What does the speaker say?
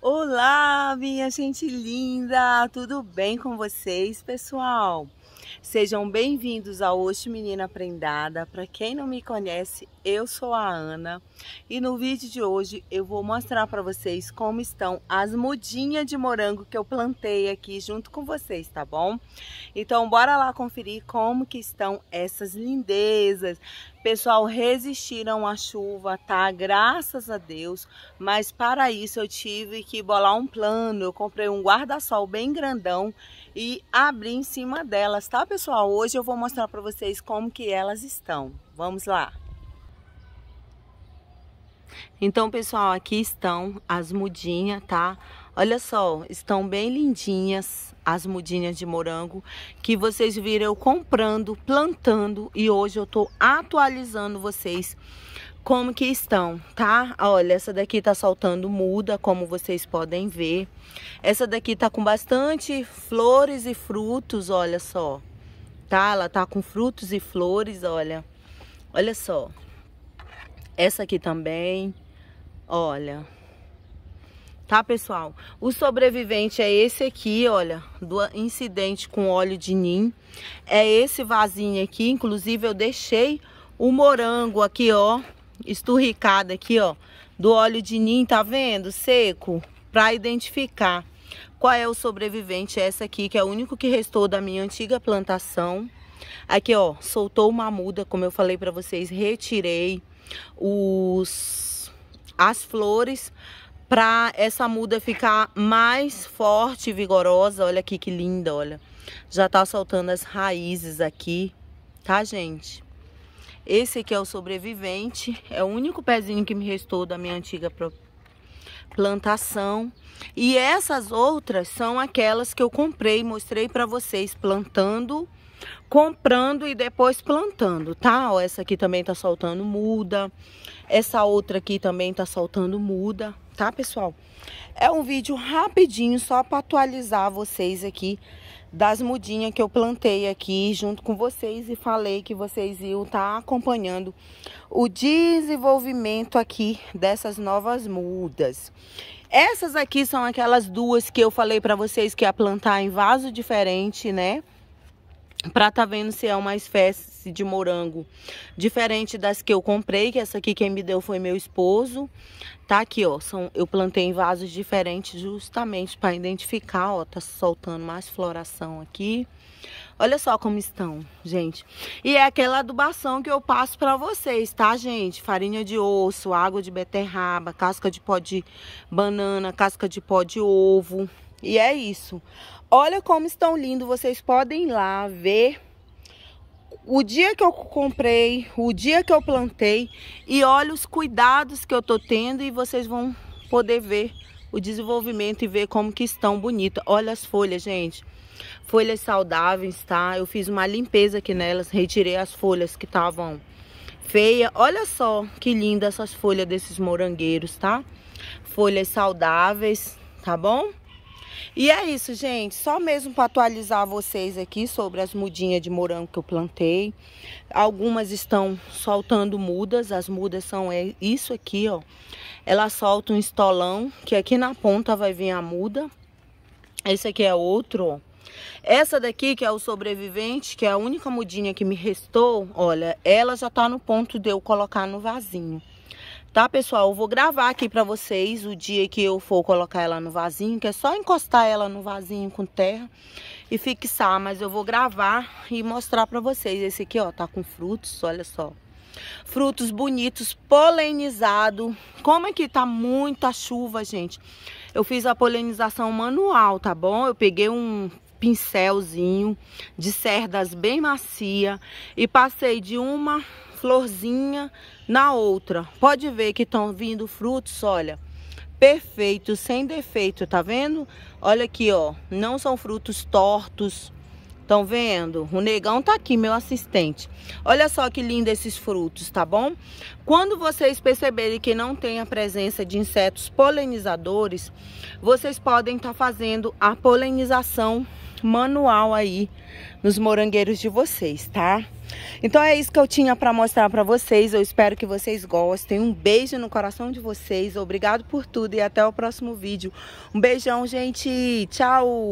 Olá, minha gente linda! Tudo bem com vocês, pessoal? Sejam bem-vindos ao Hoje Menina Aprendada. Para quem não me conhece, eu sou a Ana e no vídeo de hoje eu vou mostrar para vocês como estão as mudinhas de morango que eu plantei aqui junto com vocês, tá bom? Então bora lá conferir como que estão essas lindezas. Pessoal, resistiram à chuva, tá? Graças a Deus. Mas para isso eu tive que bolar um plano. Eu comprei um guarda-sol bem grandão e abrir em cima delas, tá pessoal? Hoje eu vou mostrar para vocês como que elas estão. Vamos lá! Então, pessoal, aqui estão as mudinhas, tá? Olha só, estão bem lindinhas as mudinhas de morango que vocês viram eu comprando, plantando e hoje eu tô atualizando vocês como que estão, tá? Olha, essa daqui tá soltando muda, como vocês podem ver. Essa daqui tá com bastante flores e frutos, olha só. Tá? Ela tá com frutos e flores, olha. Olha só. Essa aqui também, olha. Tá, pessoal? O sobrevivente é esse aqui, olha, do incidente com óleo de nim. É esse vasinho aqui, inclusive eu deixei o morango aqui, ó, esturricada aqui, ó, do óleo de ninho, tá vendo? Seco, para identificar qual é o sobrevivente. Essa aqui, que é o único que restou da minha antiga plantação. Aqui, ó, soltou uma muda, como eu falei para vocês, retirei os as flores para essa muda ficar mais forte e vigorosa. Olha aqui que linda, olha. Já tá soltando as raízes aqui, tá, gente? Esse aqui é o sobrevivente, é o único pezinho que me restou da minha antiga plantação. E essas outras são aquelas que eu comprei, mostrei para vocês plantando, comprando e depois plantando, tá? Ó, essa aqui também tá soltando muda, essa outra aqui também tá soltando muda, tá, pessoal? É um vídeo rapidinho só para atualizar vocês aqui das mudinhas que eu plantei aqui junto com vocês e falei que vocês iam estar tá acompanhando o desenvolvimento aqui dessas novas mudas. Essas aqui são aquelas duas que eu falei para vocês que ia plantar em vaso diferente, né? para tá vendo se é uma espécie de morango diferente das que eu comprei, que essa aqui quem me deu foi meu esposo. Tá aqui, ó, são eu plantei em vasos diferentes justamente para identificar, ó, tá soltando mais floração aqui. Olha só como estão, gente. E é aquela adubação que eu passo para vocês, tá, gente? Farinha de osso, água de beterraba, casca de pó de banana, casca de pó de ovo. E é isso. Olha como estão lindos. Vocês podem ir lá ver o dia que eu comprei, o dia que eu plantei. E olha os cuidados que eu tô tendo. E vocês vão poder ver o desenvolvimento e ver como que estão bonitas. Olha as folhas, gente. Folhas saudáveis, tá? Eu fiz uma limpeza aqui nelas. Retirei as folhas que estavam feia. Olha só que linda essas folhas desses morangueiros, tá? Folhas saudáveis, tá bom? E é isso, gente. Só mesmo para atualizar vocês aqui sobre as mudinhas de morango que eu plantei. Algumas estão soltando mudas. As mudas são é isso aqui, ó. Ela solta um estolão, que aqui na ponta vai vir a muda. Esse aqui é outro, ó. Essa daqui, que é o sobrevivente, que é a única mudinha que me restou, olha, ela já tá no ponto de eu colocar no vasinho. Tá, pessoal? Eu vou gravar aqui pra vocês o dia que eu for colocar ela no vasinho, que é só encostar ela no vasinho com terra e fixar. Mas eu vou gravar e mostrar pra vocês. Esse aqui, ó, tá com frutos, olha só. Frutos bonitos, polenizado. Como é que tá muita chuva, gente? Eu fiz a polinização manual, tá bom? Eu peguei um pincelzinho de cerdas bem macia e passei de uma florzinha na outra. Pode ver que estão vindo frutos, olha. Perfeito, sem defeito, tá vendo? Olha aqui, ó. Não são frutos tortos. Estão vendo? O negão tá aqui, meu assistente. Olha só que lindo esses frutos, tá bom? Quando vocês perceberem que não tem a presença de insetos polinizadores, vocês podem estar tá fazendo a polinização manual aí nos morangueiros de vocês, tá? Então é isso que eu tinha para mostrar para vocês. Eu espero que vocês gostem. Um beijo no coração de vocês. Obrigado por tudo e até o próximo vídeo. Um beijão, gente. Tchau.